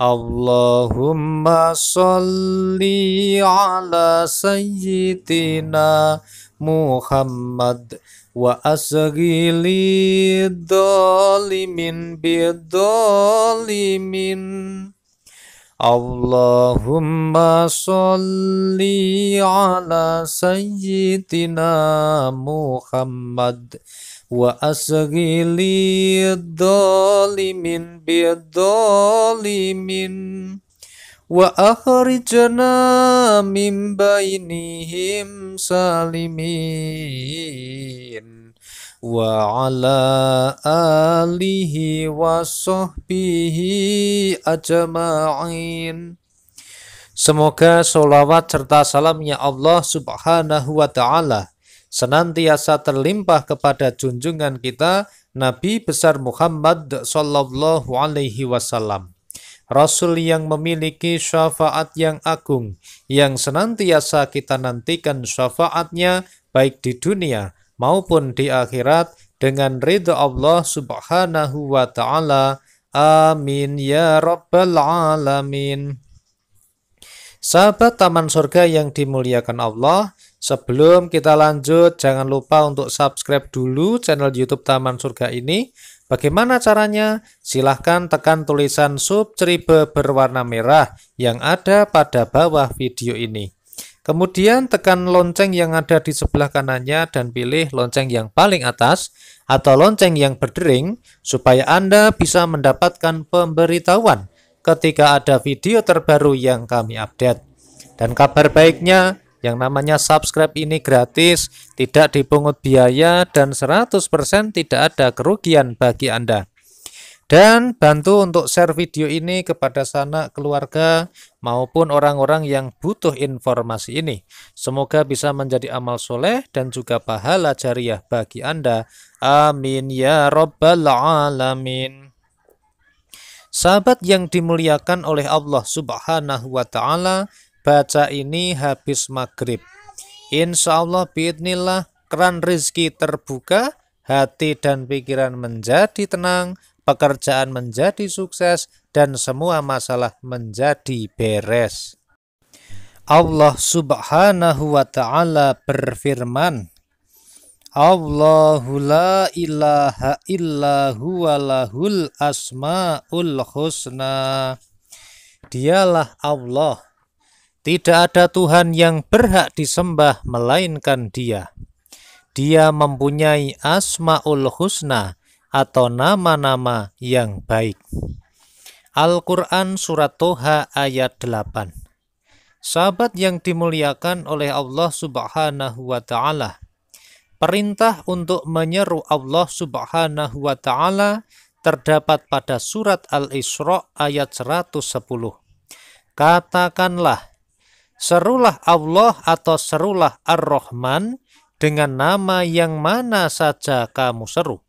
اللهم صل على سيدنا محمد وأسغل الظالمين بالظالمين اللهم صل على سيدنا محمد wa asghili dhalimin bi dhalimin wa akhrijna min bainihim salimin wa ala alihi wa sahbihi ajma'in Semoga sholawat serta salamnya Allah subhanahu wa ta'ala senantiasa terlimpah kepada junjungan kita Nabi besar Muhammad Sallallahu Alaihi Wasallam. Rasul yang memiliki syafaat yang agung, yang senantiasa kita nantikan syafaatnya baik di dunia maupun di akhirat dengan ridha Allah Subhanahu wa taala. Amin ya rabbal alamin. Sahabat Taman Surga yang dimuliakan Allah, sebelum kita lanjut jangan lupa untuk subscribe dulu channel YouTube Taman Surga ini. Bagaimana caranya? Silahkan tekan tulisan subscribe berwarna merah yang ada pada bawah video ini. Kemudian tekan lonceng yang ada di sebelah kanannya dan pilih lonceng yang paling atas atau lonceng yang berdering supaya Anda bisa mendapatkan pemberitahuan ketika ada video terbaru yang kami update. Dan kabar baiknya, yang namanya subscribe ini gratis, tidak dipungut biaya, dan 100% tidak ada kerugian bagi Anda. Dan bantu untuk share video ini kepada sanak keluarga maupun orang-orang yang butuh informasi ini. Semoga bisa menjadi amal soleh dan juga pahala jariah bagi Anda. Amin ya robbal alamin. Sahabat yang dimuliakan oleh Allah Subhanahu wa taala, baca ini habis maghrib. Insya Allah biidnillah keran rizki terbuka, hati dan pikiran menjadi tenang, pekerjaan menjadi sukses, dan semua masalah menjadi beres. Allah subhanahu wa ta'ala berfirman Allahu la ilaha illa huwa lahul asmaul husna. Dialah Allah. Tidak ada Tuhan yang berhak disembah melainkan Dia. Dia mempunyai asmaul husna atau nama-nama yang baik. Al-Qur'an surat Toha ayat 8. Sahabat yang dimuliakan oleh Allah Subhanahu wa taala, Perintah untuk menyeru Allah Subhanahu wa taala terdapat pada surat Al-Isra ayat 110. Katakanlah, serulah Allah atau serulah Ar-Rahman dengan nama yang mana saja kamu seru.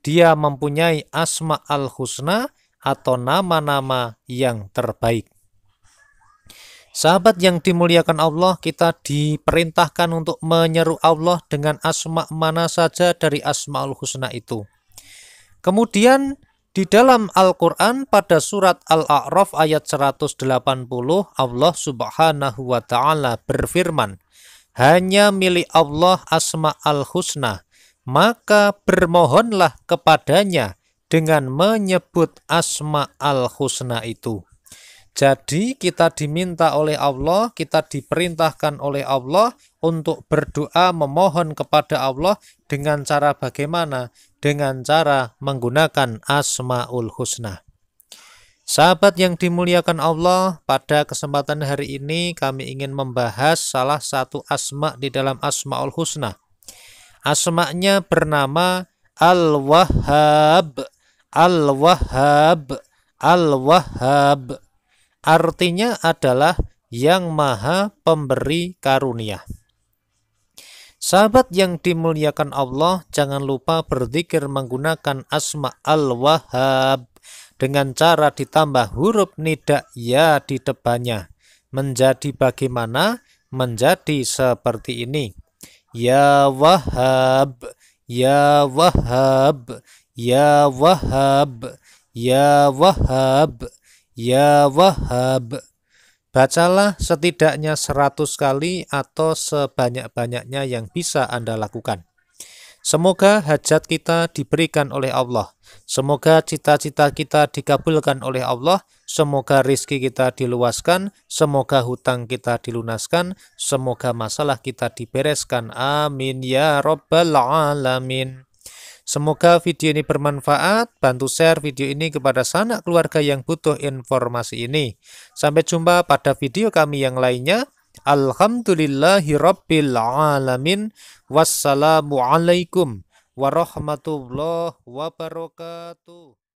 Dia mempunyai asma al-husna atau nama-nama yang terbaik. Sahabat yang dimuliakan Allah, kita diperintahkan untuk menyeru Allah dengan asma mana saja dari asmaul husna itu. Kemudian di dalam Al-Quran pada surat Al-A'raf ayat 180 Allah subhanahu wa ta'ala berfirman Hanya milik Allah asma al-husna Maka bermohonlah kepadanya dengan menyebut asma al-husna itu jadi kita diminta oleh Allah, kita diperintahkan oleh Allah untuk berdoa memohon kepada Allah dengan cara bagaimana? Dengan cara menggunakan Asmaul Husna. Sahabat yang dimuliakan Allah, pada kesempatan hari ini kami ingin membahas salah satu asma di dalam Asmaul Husna. Asma'nya bernama Al-Wahhab. Al-Wahhab. Al-Wahhab artinya adalah yang maha pemberi karunia. Sahabat yang dimuliakan Allah, jangan lupa berzikir menggunakan asma al-wahab dengan cara ditambah huruf nida ya di depannya. Menjadi bagaimana? Menjadi seperti ini. Ya Wahab, Ya Wahab, Ya Wahab, Ya Wahab. Ya Wahhab. Bacalah setidaknya 100 kali atau sebanyak-banyaknya yang bisa Anda lakukan. Semoga hajat kita diberikan oleh Allah. Semoga cita-cita kita dikabulkan oleh Allah. Semoga rizki kita diluaskan. Semoga hutang kita dilunaskan. Semoga masalah kita dibereskan. Amin ya Rabbal Alamin. Semoga video ini bermanfaat, bantu share video ini kepada sanak keluarga yang butuh informasi ini. Sampai jumpa pada video kami yang lainnya. Alhamdulillahirrabbilalamin. Wassalamualaikum warahmatullahi wabarakatuh.